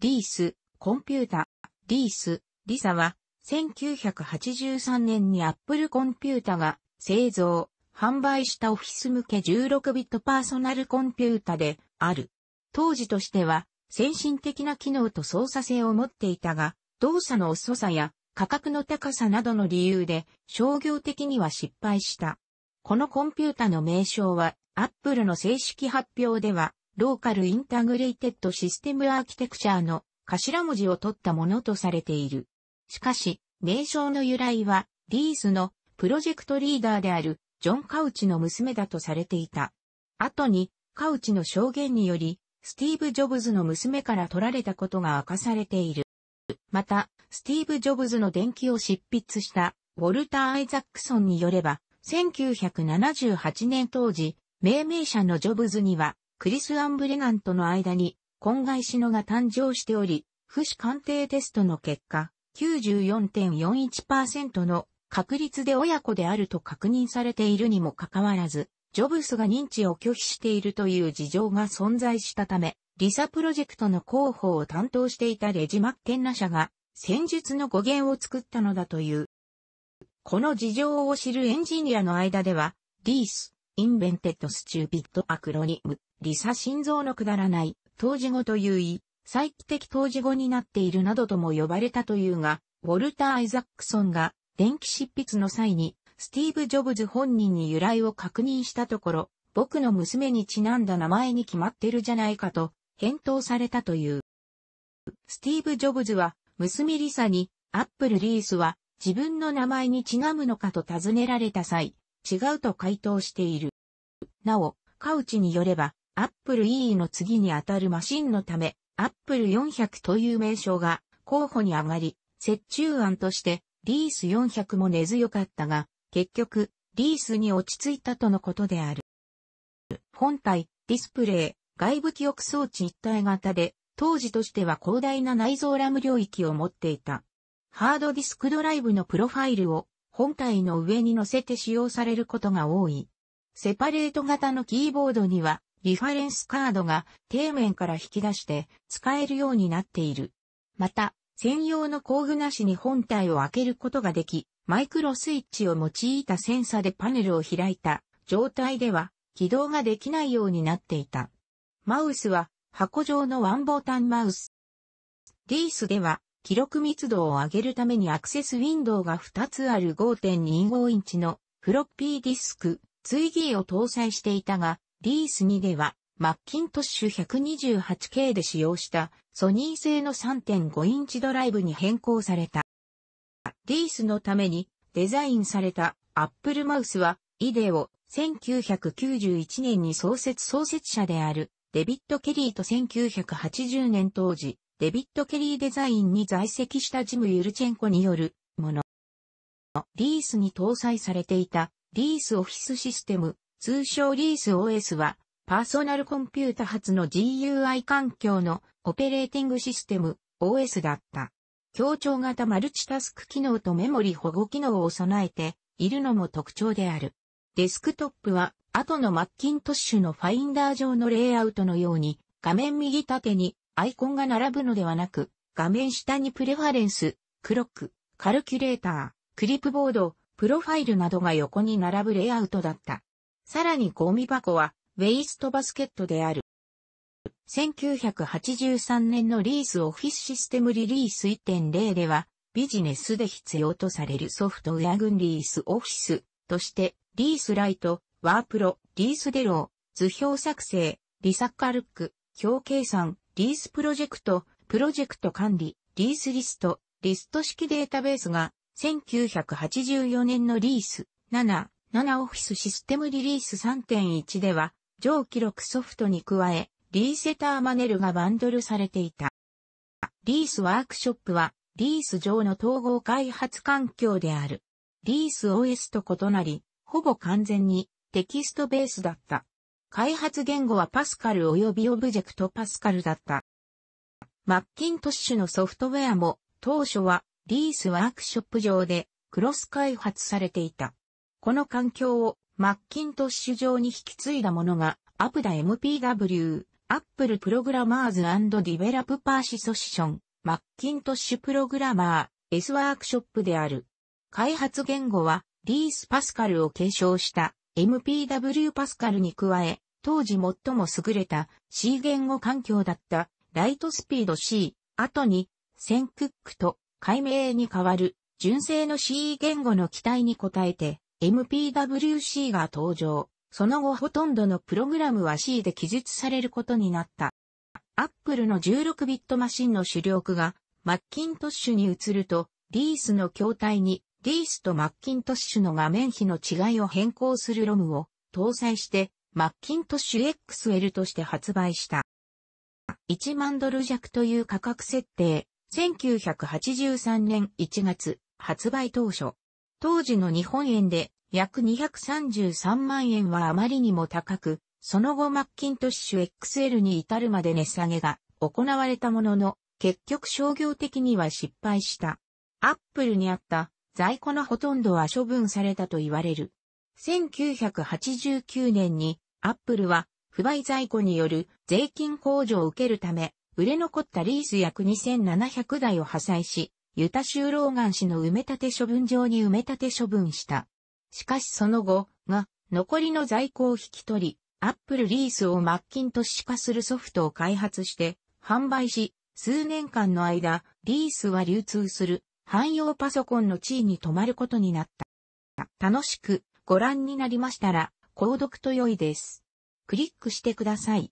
リース、コンピュータ、リース、リサは、1983年にアップルコンピュータが製造、販売したオフィス向け16ビットパーソナルコンピュータである。当時としては先進的な機能と操作性を持っていたが、動作の遅さや価格の高さなどの理由で商業的には失敗した。このコンピュータの名称は Apple の正式発表ではローカルインタグレイテッドシステムアーキテクチャーの頭文字を取ったものとされている。しかし、名称の由来は、リースのプロジェクトリーダーであるジョン・カウチの娘だとされていた。後に、カウチの証言により、スティーブ・ジョブズの娘から取られたことが明かされている。また、スティーブ・ジョブズの伝記を執筆したウォルター・アイザックソンによれば、1978年当時、命名者のジョブズにはクリス・アン・ブレガンとの間に、今外しのが誕生しており、不死鑑定テストの結果、94.41%の確率で親子であると確認されているにもかかわらず、ジョブスが認知を拒否しているという事情が存在したため、リサプロジェクトの広報を担当していたレジ・マッケンナ社が、戦術の語源を作ったのだという。この事情を知るエンジニアの間では、リース、インベンテッドスチュービットアクロニム理サ心臓のくだらない、当時語という意、再帰的当時語になっているなどとも呼ばれたというが、ウォルター・アイザックソンが電気執筆の際に、スティーブ・ジョブズ本人に由来を確認したところ、僕の娘にちなんだ名前に決まってるじゃないかと、返答されたという。スティーブ・ジョブズは、娘リサに、アップル・リースは、自分の名前にちなむのかと尋ねられた際、違うと回答している。なお、カウチによれば、アップル e の次にあたるマシンのため、Apple 400という名称が候補に上がり、折衷案としてリース400も根強かったが、結局、リースに落ち着いたとのことである。本体、ディスプレイ、外部記憶装置一体型で、当時としては広大な内蔵ラム領域を持っていた。ハードディスクドライブのプロファイルを本体の上に乗せて使用されることが多い。セパレート型のキーボードにはリファレンスカードが底面から引き出して使えるようになっている。また、専用の工具なしに本体を開けることができ、マイクロスイッチを用いたセンサでパネルを開いた状態では起動ができないようになっていた。マウスは箱状のワンボタンマウス。リースでは記録密度を上げるためにアクセスウィンドウが2つある5.25インチのフロッピーディスク、ツイギーを搭載していたが、リース2では、マッキントッシュ 128K で使用したソニー製の3.5インチドライブに変更された。リースのためにデザインされたアップルマウスは、イデオ1991年に創設創設者であるデビット・ケリーと1980年当時、デビット・ケリーデザインに在籍したジム・ユルチェンコによるもの。リースに搭載されていたリースオフィスシステム通称リース OS は、パーソナルコンピュータ発の GUI 環境のオペレーティングシステム OS だった。協調型マルチタスク機能とメモリ保護機能を備えているのも特徴である。デスクトップは後のマッキントッシュのファインダー上のレイアウトのように画面右縦にアイコンが並ぶのではなく画面下にプレファレンス、クロック、カルキュレーター、クリップボード、プロファイルなどが横に並ぶレイアウトだった。さらにゴミ箱は、ウェイストバスケットである。1983年のリースオフィスシステムリリース1.0では、ビジネスで必要とされるソフトウェア群リースオフィスとして、リースライト、ワープロ、リースデロー、図表作成、リサッカルック、表計算、リースプロジェクト、プロジェクト管理、リースリスト、リスト式データベースが1984年のリース7 7オフィスシステムリリース3.1では、上記録ソフトに加え、リーセターマネルがバンドルされていた。リースワークショップは、リース上の統合開発環境である。リース OS と異なり、ほぼ完全にテキストベースだった。開発言語はパスカル及びオブジェクトパスカルだった。マッキントッシュのソフトウェアも当初はリースワークショップ上でクロス開発されていた。この環境をマッキントッシュ上に引き継いだものが、アプダ MPW、アップルプログラマーズディベラプパーシソシション、マッキントッシュプログラマー、S ワークショップである。開発言語は、リース・パスカルを継承した MPW パスカルに加え、当時最も優れた C 言語環境だったライトスピード C、後にセンクックと解明に変わる純正の C 言語の期待に応えて MPWC が登場。その後ほとんどのプログラムは C で記述されることになった。Apple の1 6ビットマシンの主力がマッキントッシュに移ると、リースの筐体にリースとマッキントッシュの画面比の違いを変更するロムを搭載してマッキントッシュ XL として発売した。1万ドル弱という価格設定、1983年1月発売当初、当時の日本円で約233万円はあまりにも高く、その後マッキントッシュ XL に至るまで値下げが行われたものの、結局商業的には失敗した。アップルにあった在庫のほとんどは処分されたと言われる。1989年にアップルは不買在庫による税金控除を受けるため、売れ残ったリース約2700台を破砕し、ユタ州ローガン市の埋め立て処分場に埋め立て処分した。しかしその後、が、残りの在庫を引き取り、アップルリースをマッキントッシュ化するソフトを開発して、販売し、数年間の間、リースは流通する、汎用パソコンの地位に止まることになった。楽しくご覧になりましたら、購読と良いです。クリックしてください。